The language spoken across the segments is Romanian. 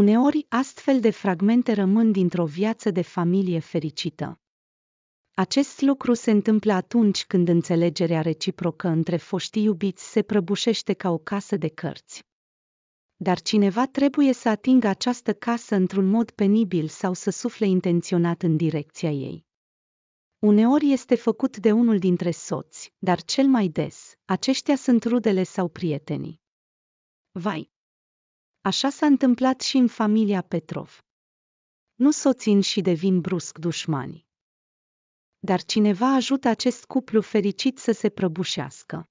Uneori, astfel de fragmente rămân dintr-o viață de familie fericită. Acest lucru se întâmplă atunci când înțelegerea reciprocă între foștii iubiți se prăbușește ca o casă de cărți. Dar cineva trebuie să atingă această casă într-un mod penibil sau să sufle intenționat în direcția ei. Uneori este făcut de unul dintre soți, dar cel mai des, aceștia sunt rudele sau prietenii. Vai, Așa s-a întâmplat și în familia Petrov. Nu soțin și devin brusc dușmani. Dar cineva ajută acest cuplu fericit să se prăbușească.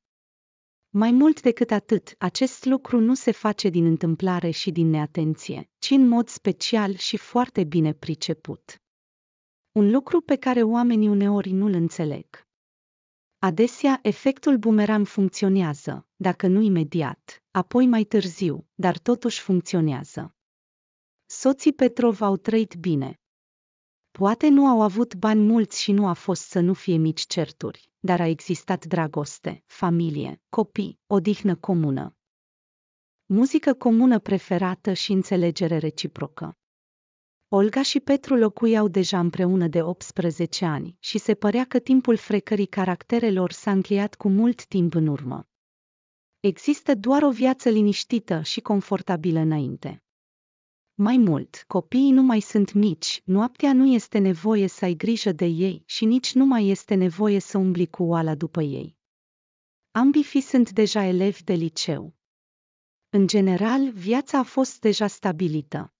Mai mult decât atât, acest lucru nu se face din întâmplare și din neatenție, ci în mod special și foarte bine priceput. Un lucru pe care oamenii uneori nu-l înțeleg. Adesea, efectul bumerang funcționează, dacă nu imediat, apoi mai târziu, dar totuși funcționează. Soții Petrov au trăit bine. Poate nu au avut bani mulți și nu a fost să nu fie mici certuri, dar a existat dragoste, familie, copii, odihnă comună. Muzică comună preferată și înțelegere reciprocă. Olga și Petru locuiau deja împreună de 18 ani și se părea că timpul frecării caracterelor s-a încheiat cu mult timp în urmă. Există doar o viață liniștită și confortabilă înainte. Mai mult, copiii nu mai sunt mici, noaptea nu este nevoie să ai grijă de ei și nici nu mai este nevoie să umbli cu oala după ei. Ambii fi sunt deja elevi de liceu. În general, viața a fost deja stabilită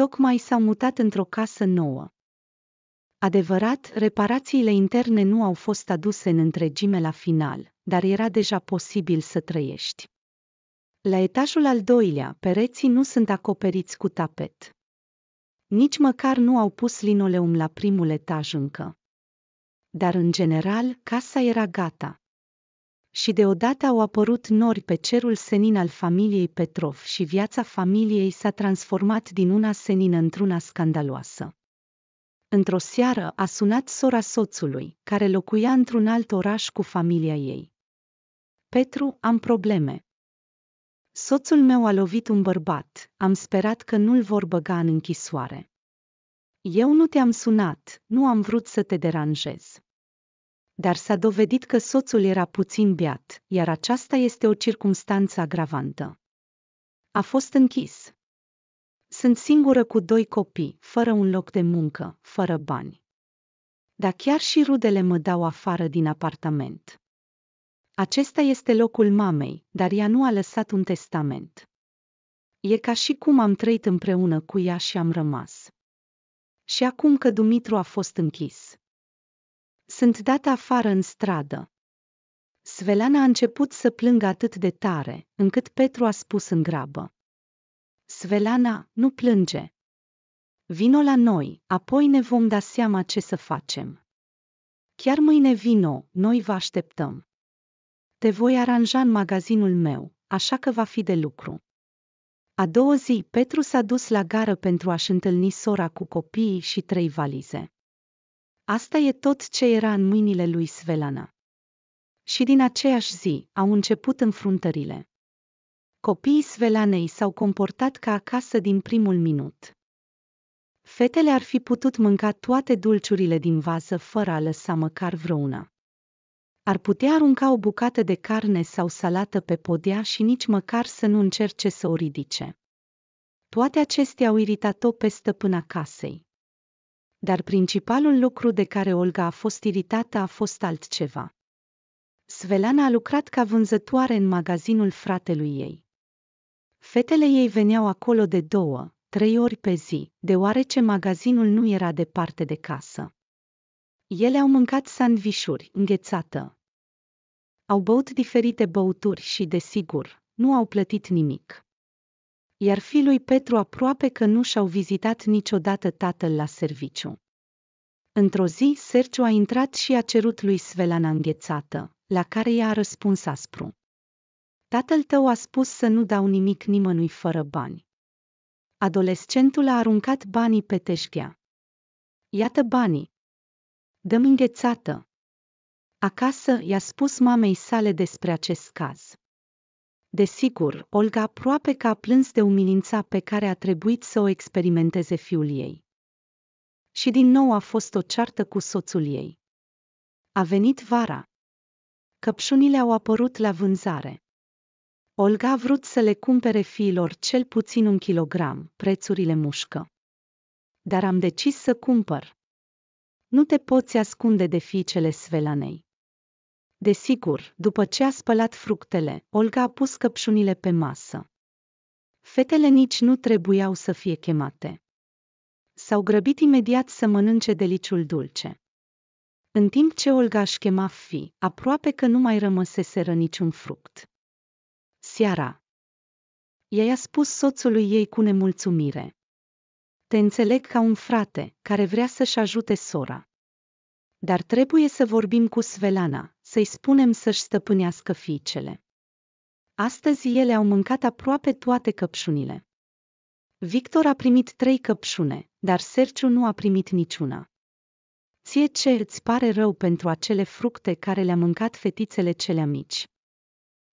tocmai s-au mutat într-o casă nouă. Adevărat, reparațiile interne nu au fost aduse în întregime la final, dar era deja posibil să trăiești. La etajul al doilea, pereții nu sunt acoperiți cu tapet. Nici măcar nu au pus linoleum la primul etaj încă. Dar, în general, casa era gata și deodată au apărut nori pe cerul senin al familiei Petrov și viața familiei s-a transformat din una senină într-una scandaloasă. Într-o seară a sunat sora soțului, care locuia într-un alt oraș cu familia ei. Petru, am probleme. Soțul meu a lovit un bărbat, am sperat că nu-l vor băga în închisoare. Eu nu te-am sunat, nu am vrut să te deranjez dar s-a dovedit că soțul era puțin beat, iar aceasta este o circumstanță agravantă. A fost închis. Sunt singură cu doi copii, fără un loc de muncă, fără bani. Dar chiar și rudele mă dau afară din apartament. Acesta este locul mamei, dar ea nu a lăsat un testament. E ca și cum am trăit împreună cu ea și am rămas. Și acum că Dumitru a fost închis, sunt dat afară în stradă. Svelana a început să plângă atât de tare, încât Petru a spus în grabă. Svelana, nu plânge. Vino la noi, apoi ne vom da seama ce să facem. Chiar mâine vino, noi vă așteptăm. Te voi aranja în magazinul meu, așa că va fi de lucru. A doua zi, Petru s-a dus la gară pentru a-și întâlni sora cu copiii și trei valize. Asta e tot ce era în mâinile lui Svelana. Și din aceeași zi au început înfruntările. Copiii Svelanei s-au comportat ca acasă din primul minut. Fetele ar fi putut mânca toate dulciurile din vază fără a lăsa măcar vreuna. Ar putea arunca o bucată de carne sau salată pe podea și nici măcar să nu încerce să o ridice. Toate acestea au iritat-o pe stăpâna casei dar principalul lucru de care Olga a fost iritată a fost altceva. Svelana a lucrat ca vânzătoare în magazinul fratelui ei. Fetele ei veneau acolo de două, trei ori pe zi, deoarece magazinul nu era departe de casă. Ele au mâncat sandvișuri, înghețată. Au băut diferite băuturi și, desigur, nu au plătit nimic iar fiul lui Petru aproape că nu și-au vizitat niciodată tatăl la serviciu. Într-o zi, Sergiu a intrat și a cerut lui Svelana înghețată, la care i-a răspuns aspru. Tatăl tău a spus să nu dau nimic nimănui fără bani. Adolescentul a aruncat banii pe teșghea. Iată banii. Dăm înghețată. Acasă i-a spus mamei sale despre acest caz. Desigur, Olga aproape că a plâns de umilința pe care a trebuit să o experimenteze fiul ei. Și din nou a fost o ceartă cu soțul ei. A venit vara. Căpșunile au apărut la vânzare. Olga a vrut să le cumpere fiilor cel puțin un kilogram, prețurile mușcă. Dar am decis să cumpăr. Nu te poți ascunde de fiicele Svelanei. Desigur, după ce a spălat fructele, Olga a pus căpșunile pe masă. Fetele nici nu trebuiau să fie chemate. S-au grăbit imediat să mănânce deliciul dulce. În timp ce Olga își chema fi, aproape că nu mai rămăseseră niciun fruct. Seara. Ea i-a spus soțului ei cu nemulțumire. Te înțeleg ca un frate care vrea să-și ajute sora. Dar trebuie să vorbim cu Svelana, să-i spunem să-și stăpânească fiicele. Astăzi ele au mâncat aproape toate căpșunile. Victor a primit trei căpșune, dar Serciu nu a primit niciuna. Ție ce îți pare rău pentru acele fructe care le-a mâncat fetițele cele mici?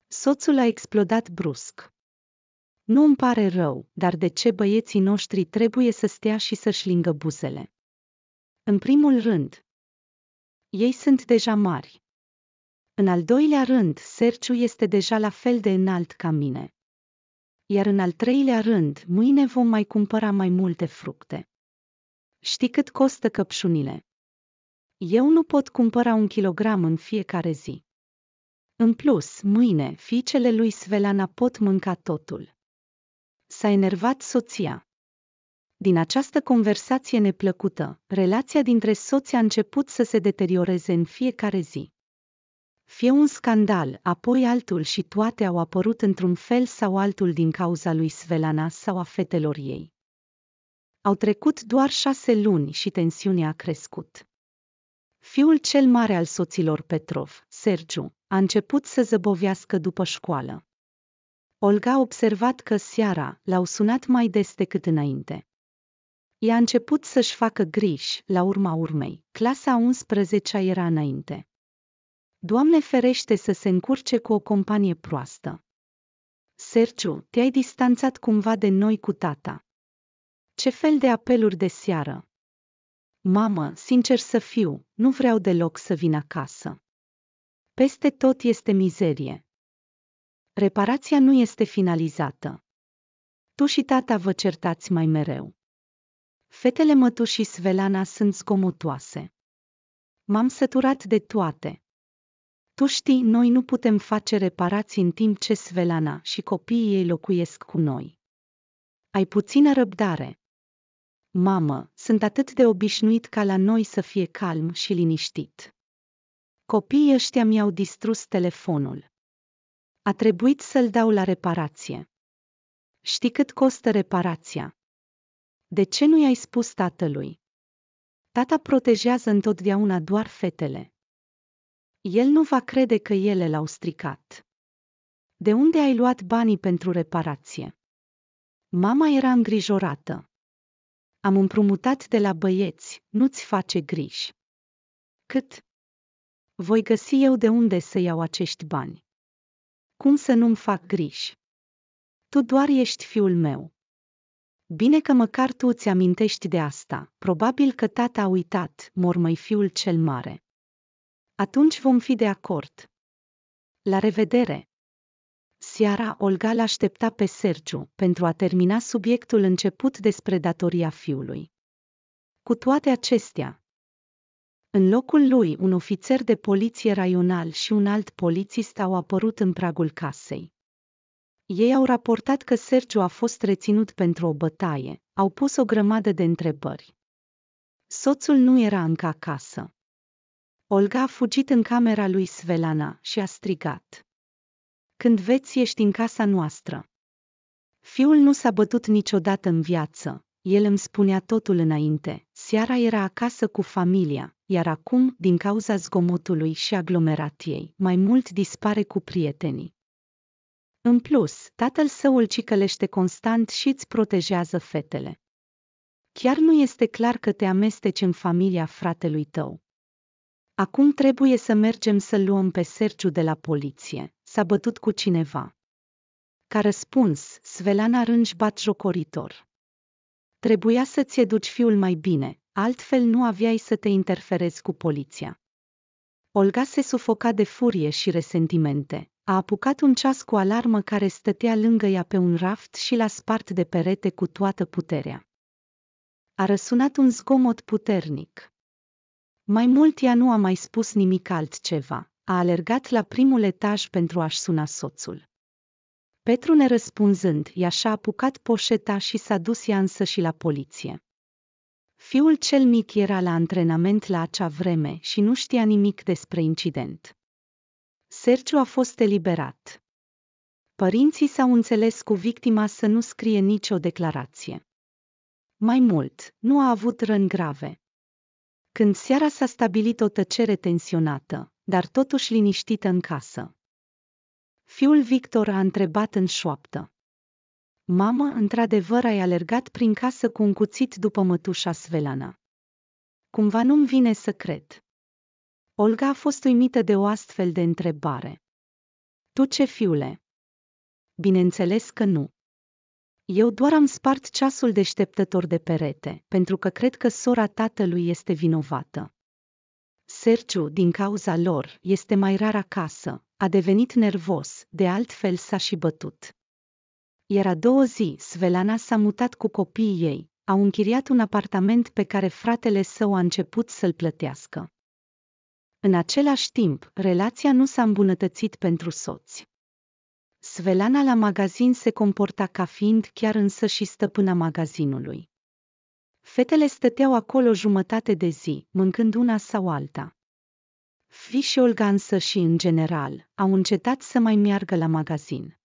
Soțul a explodat brusc. Nu îmi pare rău, dar de ce băieții noștri trebuie să stea și să-și lingă buzele? În primul rând, ei sunt deja mari. În al doilea rând, Serciu este deja la fel de înalt ca mine. Iar în al treilea rând, mâine vom mai cumpăra mai multe fructe. Știi cât costă căpșunile? Eu nu pot cumpăra un kilogram în fiecare zi. În plus, mâine, fiicele lui Svelana pot mânca totul. S-a enervat soția. Din această conversație neplăcută, relația dintre soți a început să se deterioreze în fiecare zi fie un scandal, apoi altul și toate au apărut într-un fel sau altul din cauza lui Svelana sau a fetelor ei. Au trecut doar șase luni și tensiunea a crescut. Fiul cel mare al soților Petrov, Sergiu, a început să zăbovească după școală. Olga a observat că seara l-au sunat mai des decât înainte. Ea a început să-și facă griji, la urma urmei. Clasa 11 era înainte. Doamne ferește să se încurce cu o companie proastă. Sergiu, te-ai distanțat cumva de noi cu tata. Ce fel de apeluri de seară? Mamă, sincer să fiu, nu vreau deloc să vin acasă. Peste tot este mizerie. Reparația nu este finalizată. Tu și tata vă certați mai mereu. Fetele mătușii Svelana sunt zgomotoase. M-am săturat de toate. Tu știi, noi nu putem face reparații în timp ce Svelana și copiii ei locuiesc cu noi. Ai puțină răbdare. Mamă, sunt atât de obișnuit ca la noi să fie calm și liniștit. Copiii ăștia mi-au distrus telefonul. A trebuit să-l dau la reparație. Știi cât costă reparația? De ce nu i-ai spus tatălui? Tata protejează întotdeauna doar fetele el nu va crede că ele l-au stricat. De unde ai luat banii pentru reparație? Mama era îngrijorată. Am împrumutat de la băieți, nu-ți face griji. Cât? Voi găsi eu de unde să iau acești bani. Cum să nu-mi fac griji? Tu doar ești fiul meu. Bine că măcar tu îți amintești de asta, probabil că tata a uitat, mormăi fiul cel mare. Atunci vom fi de acord. La revedere! Seara Olga l-aștepta pe Sergiu pentru a termina subiectul început despre datoria fiului. Cu toate acestea, în locul lui un ofițer de poliție raional și un alt polițist au apărut în pragul casei. Ei au raportat că Sergiu a fost reținut pentru o bătaie, au pus o grămadă de întrebări. Soțul nu era încă acasă. Olga a fugit în camera lui Svelana și a strigat. Când veți ești în casa noastră. Fiul nu s-a bătut niciodată în viață, el îmi spunea totul înainte, seara era acasă cu familia, iar acum, din cauza zgomotului și aglomerației, mai mult dispare cu prietenii. În plus, tatăl său îl cicălește constant și îți protejează fetele. Chiar nu este clar că te amesteci în familia fratelui tău, Acum trebuie să mergem să luăm pe Sergiu de la poliție. S-a bătut cu cineva. Ca răspuns, Svelana rângi bat jocoritor. Trebuia să-ți educi fiul mai bine, altfel nu aveai să te interferezi cu poliția. Olga se sufoca de furie și resentimente. A apucat un ceas cu alarmă care stătea lângă ea pe un raft și l-a spart de perete cu toată puterea. A răsunat un zgomot puternic. Mai mult ea nu a mai spus nimic altceva, a alergat la primul etaj pentru a-și suna soțul. Petru nerăspunzând, ea și-a apucat poșeta și s-a dus ea însă și la poliție. Fiul cel mic era la antrenament la acea vreme și nu știa nimic despre incident. Sergiu a fost eliberat. Părinții s-au înțeles cu victima să nu scrie nicio declarație. Mai mult, nu a avut răni grave, când seara s-a stabilit o tăcere tensionată, dar totuși liniștită în casă. Fiul Victor a întrebat în șoaptă. Mama, într-adevăr, ai alergat prin casă cu un cuțit după mătușa Svelana. Cumva nu-mi vine să cred. Olga a fost uimită de o astfel de întrebare. Tu ce, fiule? Bineînțeles că nu. Eu doar am spart ceasul deșteptător de perete, pentru că cred că sora tatălui este vinovată. Serciu, din cauza lor, este mai rar acasă, a devenit nervos, de altfel s-a și bătut. Iar a două zi, Svelana s-a mutat cu copiii ei, au închiriat un apartament pe care fratele său a început să-l plătească. În același timp, relația nu s-a îmbunătățit pentru soți. Svelana la magazin se comporta ca fiind chiar însă și stăpâna magazinului. Fetele stăteau acolo jumătate de zi, mâncând una sau alta. Fi și Olga însă și, în general, au încetat să mai meargă la magazin.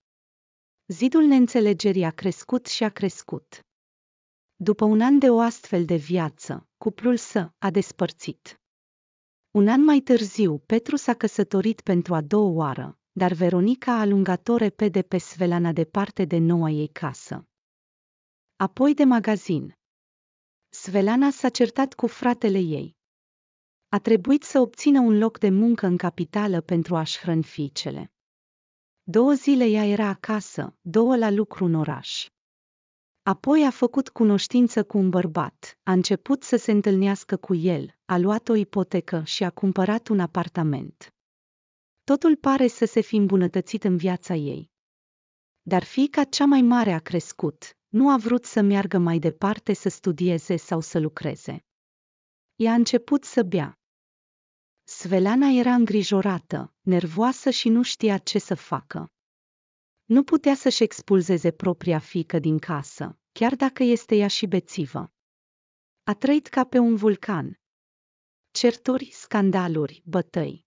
Zidul neînțelegerii a crescut și a crescut. După un an de o astfel de viață, cuplul să a despărțit. Un an mai târziu, Petru s-a căsătorit pentru a doua oară, dar Veronica a alungat-o repede pe Svelana departe de noua ei casă. Apoi de magazin. Svelana s-a certat cu fratele ei. A trebuit să obțină un loc de muncă în capitală pentru a-și hrăni fiicele. Două zile ea era acasă, două la lucru în oraș. Apoi a făcut cunoștință cu un bărbat, a început să se întâlnească cu el, a luat o ipotecă și a cumpărat un apartament totul pare să se fi îmbunătățit în viața ei. Dar fiica cea mai mare a crescut, nu a vrut să meargă mai departe să studieze sau să lucreze. Ea a început să bea. Svelana era îngrijorată, nervoasă și nu știa ce să facă. Nu putea să-și expulzeze propria fică din casă, chiar dacă este ea și bețivă. A trăit ca pe un vulcan. Certuri, scandaluri, bătăi.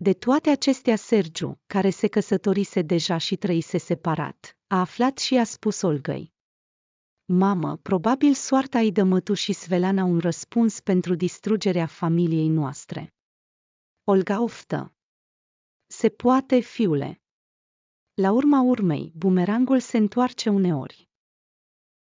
De toate acestea, Sergiu, care se căsătorise deja și trăise separat, a aflat și a spus Olgăi. Mamă, probabil soarta îi dă mătu și Svelana un răspuns pentru distrugerea familiei noastre. Olga oftă. Se poate, fiule. La urma urmei, bumerangul se întoarce uneori.